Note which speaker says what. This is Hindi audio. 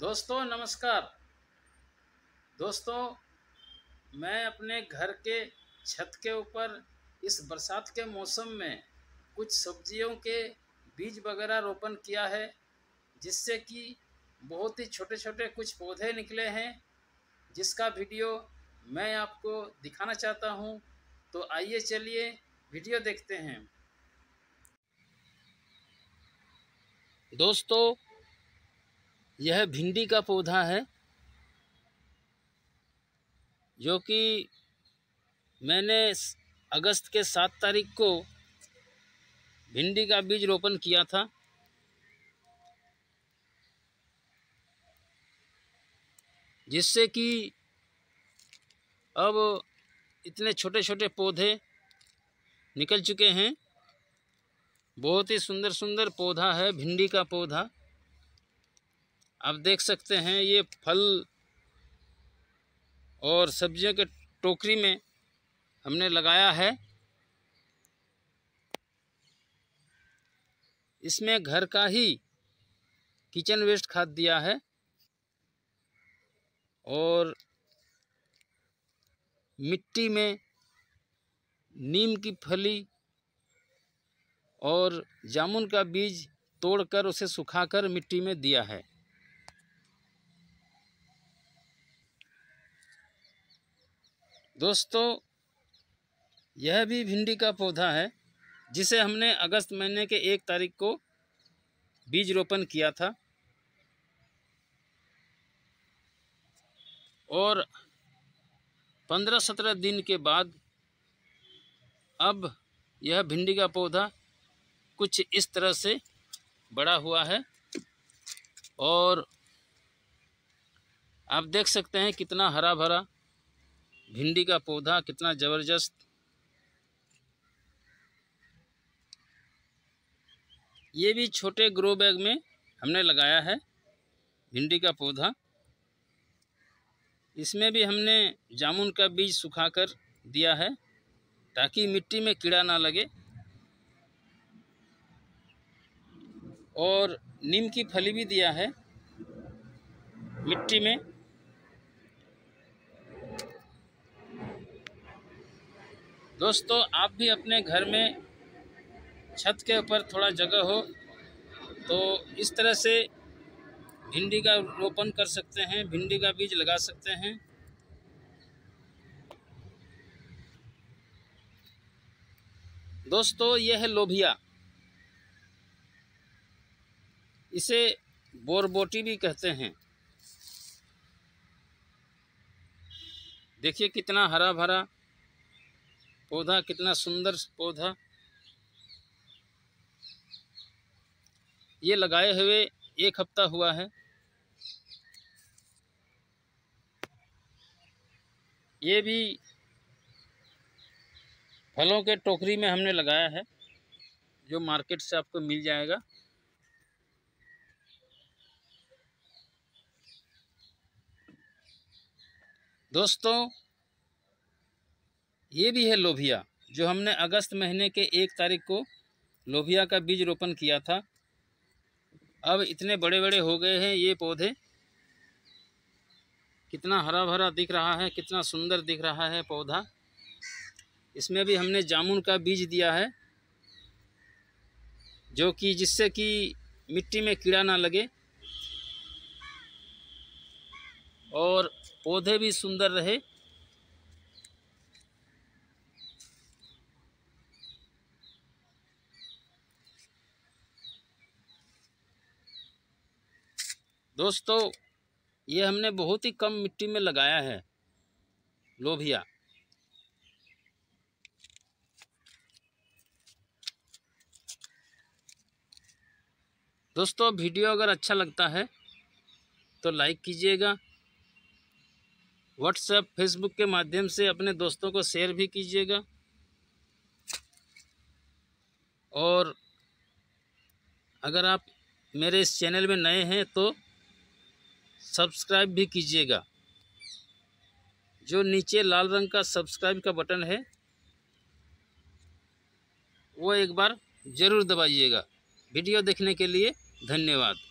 Speaker 1: दोस्तों नमस्कार दोस्तों मैं अपने घर के छत के ऊपर इस बरसात के मौसम में कुछ सब्जियों के बीज वगैरह रोपण किया है जिससे कि बहुत ही छोटे छोटे कुछ पौधे निकले हैं जिसका वीडियो मैं आपको दिखाना चाहता हूं तो आइए चलिए वीडियो देखते हैं दोस्तों यह भिंडी का पौधा है जो कि मैंने अगस्त के सात तारीख को भिंडी का बीज रोपण किया था जिससे कि अब इतने छोटे छोटे पौधे निकल चुके हैं बहुत ही सुंदर सुंदर पौधा है भिंडी का पौधा आप देख सकते हैं ये फल और सब्जियों के टोकरी में हमने लगाया है इसमें घर का ही किचन वेस्ट खाद दिया है और मिट्टी में नीम की फली और जामुन का बीज तोड़कर उसे सुखाकर मिट्टी में दिया है दोस्तों यह भी भिंडी का पौधा है जिसे हमने अगस्त महीने के एक तारीख को बीज रोपण किया था और पंद्रह सत्रह दिन के बाद अब यह भिंडी का पौधा कुछ इस तरह से बड़ा हुआ है और आप देख सकते हैं कितना हरा भरा भिंडी का पौधा कितना ज़बरदस्त ये भी छोटे ग्रो बैग में हमने लगाया है भिंडी का पौधा इसमें भी हमने जामुन का बीज सुखाकर दिया है ताकि मिट्टी में कीड़ा ना लगे और नीम की फली भी दिया है मिट्टी में दोस्तों आप भी अपने घर में छत के ऊपर थोड़ा जगह हो तो इस तरह से भिंडी का रोपण कर सकते हैं भिंडी का बीज लगा सकते हैं दोस्तों यह है लोभिया इसे बोरबोटी भी कहते हैं देखिए कितना हरा भरा पौधा कितना सुंदर पौधा ये लगाए हुए एक हफ्ता हुआ है ये भी फलों के टोकरी में हमने लगाया है जो मार्केट से आपको मिल जाएगा दोस्तों ये भी है लोभिया जो हमने अगस्त महीने के एक तारीख को लोभिया का बीज रोपण किया था अब इतने बड़े बड़े हो गए हैं ये पौधे कितना हरा भरा दिख रहा है कितना सुंदर दिख रहा है पौधा इसमें भी हमने जामुन का बीज दिया है जो कि जिससे कि मिट्टी में कीड़ा ना लगे और पौधे भी सुंदर रहे दोस्तों ये हमने बहुत ही कम मिट्टी में लगाया है लोभिया दोस्तों वीडियो अगर अच्छा लगता है तो लाइक कीजिएगा व्हाट्सएप फेसबुक के माध्यम से अपने दोस्तों को शेयर भी कीजिएगा और अगर आप मेरे इस चैनल में नए हैं तो सब्सक्राइब भी कीजिएगा जो नीचे लाल रंग का सब्सक्राइब का बटन है वो एक बार ज़रूर दबाइएगा वीडियो देखने के लिए धन्यवाद